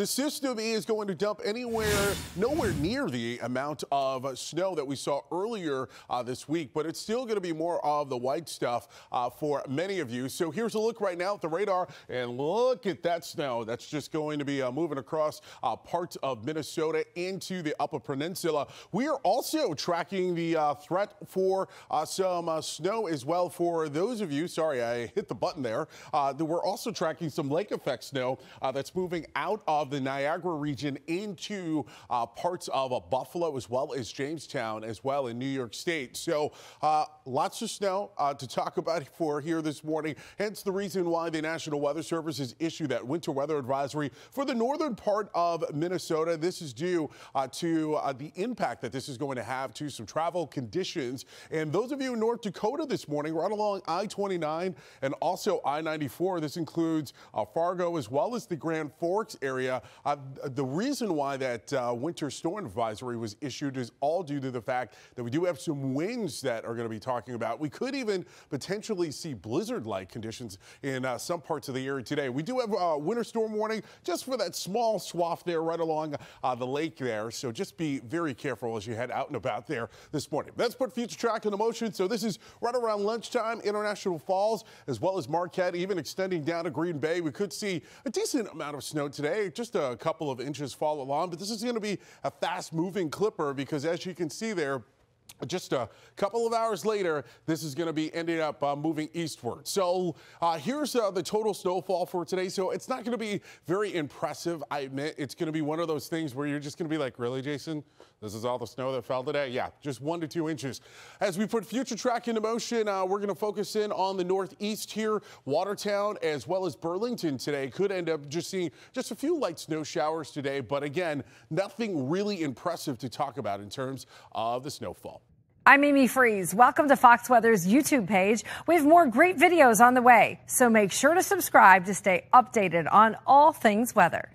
The system is going to dump anywhere, nowhere near the amount of snow that we saw earlier uh, this week, but it's still going to be more of the white stuff uh, for many of you. So here's a look right now at the radar, and look at that snow. That's just going to be uh, moving across uh, parts of Minnesota into the Upper Peninsula. We are also tracking the uh, threat for uh, some snow as well for those of you. Sorry, I hit the button there. we're also tracking some lake effect snow that's moving out of the Niagara region into uh, parts of uh, Buffalo as well as Jamestown as well in New York State. So uh, lots of snow uh, to talk about for here this morning. Hence the reason why the National Weather Service has issued that winter weather advisory for the northern part of Minnesota. This is due uh, to uh, the impact that this is going to have to some travel conditions. And those of you in North Dakota this morning, right along I-29 and also I-94. This includes Fargo as well as the Grand Forks area. Uh, uh, the reason why that uh, winter storm advisory was issued is all due to the fact that we do have some winds that are going to be talking about. We could even potentially see blizzard-like conditions in uh, some parts of the area today. We do have a uh, winter storm warning just for that small swath there right along the lake there. So just be very careful as you head out and about there this morning. Let's put future track into motion. So this is right around lunchtime, International Falls, as well as Marquette, even extending down to Green Bay. We could see a decent amount of snow today just a couple of inches follow along, but this is going to be a fast moving clipper because as you can see there, just a couple of hours later, this is going to be ending up uh, moving eastward. So uh, here's uh, the total snowfall for today. So it's not going to be very impressive, I admit. It's going to be one of those things where you're just going to be like, really, Jason? This is all the snow that fell today? Yeah, just one to two inches. As we put future track into motion, uh, we're going to focus in on the northeast here. Watertown as well as Burlington today could end up just seeing just a few light snow showers today. But again, nothing really impressive to talk about in terms of the snowfall. I'm Amy Freeze. Welcome to Fox Weather's YouTube page. We have more great videos on the way, so make sure to subscribe to stay updated on all things weather.